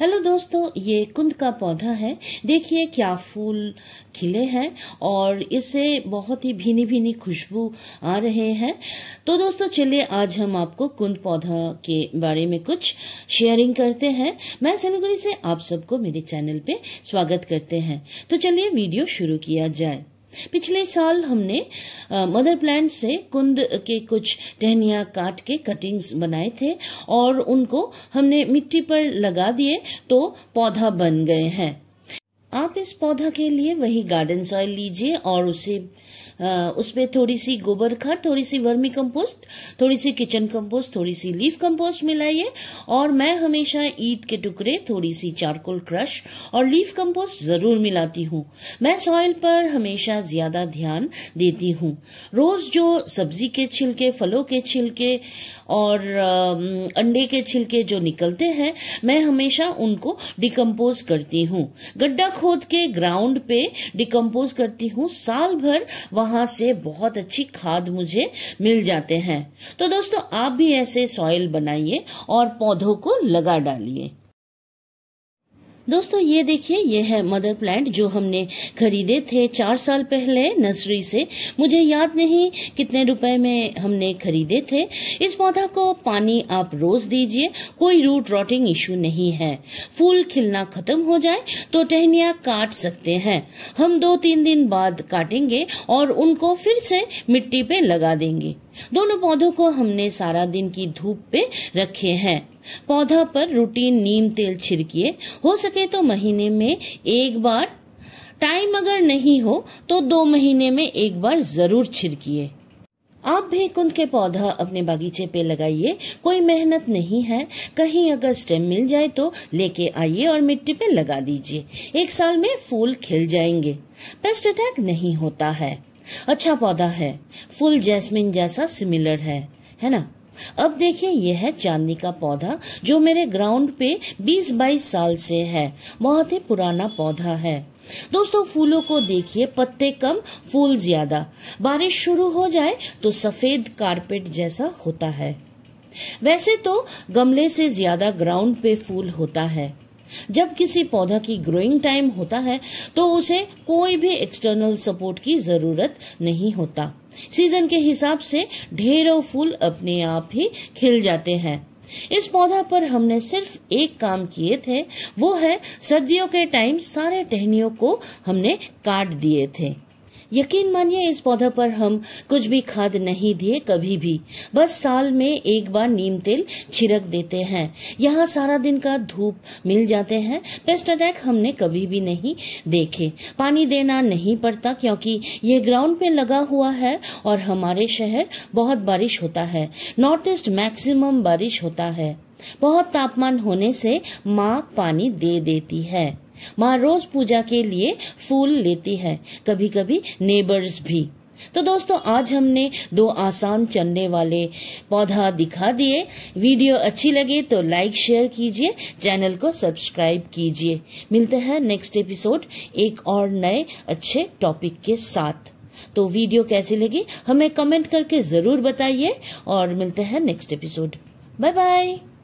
hello दोस्तों ये कुंद का पौधा है देखिए क्या फूल खिले हैं और इसे बहुत ही भीनी भीनी खुशबू आ रहे हैं तो दोस्तों चलिए आज हम आपको कुंद पौधा के बारे में कुछ शेयरिंग करते हैं मैं सिलगुड़ी से आप सबको मेरे चैनल पे स्वागत करते हैं तो चलिए वीडियो शुरू किया जाए पिछले साल हमने मदर प्लांट से कुंद के कुछ टहनिया काट के कटिंग्स बनाए थे और उनको हमने मिट्टी पर लगा दिए तो पौधा बन गए हैं आप इस पौधा के लिए वही गार्डन सॉइल लीजिए और उसे उसमें थोड़ी सी गोबर खाद थोड़ी सी वर्मी कंपोस्ट थोड़ी सी किचन कंपोस्ट थोड़ी सी लीफ कंपोस्ट मिलाइए और मैं हमेशा ईट के टुकड़े थोड़ी सी चारकोल क्रश और लीफ कंपोस्ट जरूर मिलाती हूँ मैं सॉइल पर हमेशा ज्यादा ध्यान देती हूँ रोज जो सब्जी के छिलके फलों के छिलके और अंडे के छिलके जो निकलते हैं मैं हमेशा उनको डिकम्पोज करती हूँ गड्ढा खोद के ग्राउंड पे डिकम्पोज करती हूँ साल भर वहां वहां से बहुत अच्छी खाद मुझे मिल जाते हैं तो दोस्तों आप भी ऐसे सॉइल बनाइए और पौधों को लगा डालिए दोस्तों ये देखिए ये है मदर प्लांट जो हमने खरीदे थे चार साल पहले नर्सरी से मुझे याद नहीं कितने रुपए में हमने खरीदे थे इस पौधा को पानी आप रोज दीजिए कोई रूट रोटिंग इश्यू नहीं है फूल खिलना खत्म हो जाए तो टहनिया काट सकते हैं हम दो तीन दिन बाद काटेंगे और उनको फिर से मिट्टी पे लगा देंगे दोनों पौधों को हमने सारा दिन की धूप पे रखे हैं पौधा पर रूटीन नीम तेल छिड़किए हो सके तो महीने में एक बार टाइम अगर नहीं हो तो दो महीने में एक बार जरूर छिड़किए आप भी कुंद के पौधा अपने बगीचे पे लगाइए कोई मेहनत नहीं है कहीं अगर स्टेम मिल जाए तो लेके आइए और मिट्टी पे लगा दीजिए एक साल में फूल खिल जाएंगे पेस्ट अटैक नहीं होता है अच्छा पौधा है फुल जैस्मिन जैसा सिमिलर है है ना अब देखिए यह है चांदनी का पौधा जो मेरे ग्राउंड पे 20 बाईस साल से है बहुत ही पुराना पौधा है दोस्तों फूलों को देखिए पत्ते कम फूल ज्यादा बारिश शुरू हो जाए तो सफेद कारपेट जैसा होता है वैसे तो गमले से ज्यादा ग्राउंड पे फूल होता है जब किसी पौधा की ग्रोइंग टाइम होता है तो उसे कोई भी एक्सटर्नल सपोर्ट की जरूरत नहीं होता सीजन के हिसाब से ढेरों फूल अपने आप ही खिल जाते हैं इस पौधा पर हमने सिर्फ एक काम किए थे वो है सर्दियों के टाइम सारे टहनियों को हमने काट दिए थे यकीन मानिए इस पौधा पर हम कुछ भी खाद नहीं दिए कभी भी बस साल में एक बार नीम तेल छिड़क देते हैं यहाँ सारा दिन का धूप मिल जाते हैं पेस्ट अटैक हमने कभी भी नहीं देखे पानी देना नहीं पड़ता क्योंकि ये ग्राउंड पे लगा हुआ है और हमारे शहर बहुत बारिश होता है नॉर्थ ईस्ट मैक्सिमम बारिश होता है बहुत तापमान होने से माँ पानी दे देती है माँ रोज पूजा के लिए फूल लेती है कभी कभी नेबर्स भी तो दोस्तों आज हमने दो आसान चलने वाले पौधा दिखा दिए वीडियो अच्छी लगे तो लाइक शेयर कीजिए चैनल को सब्सक्राइब कीजिए मिलते हैं नेक्स्ट एपिसोड एक और नए अच्छे टॉपिक के साथ तो वीडियो कैसी लगी हमें कमेंट करके जरूर बताइए और मिलते हैं नेक्स्ट एपिसोड बाय बाय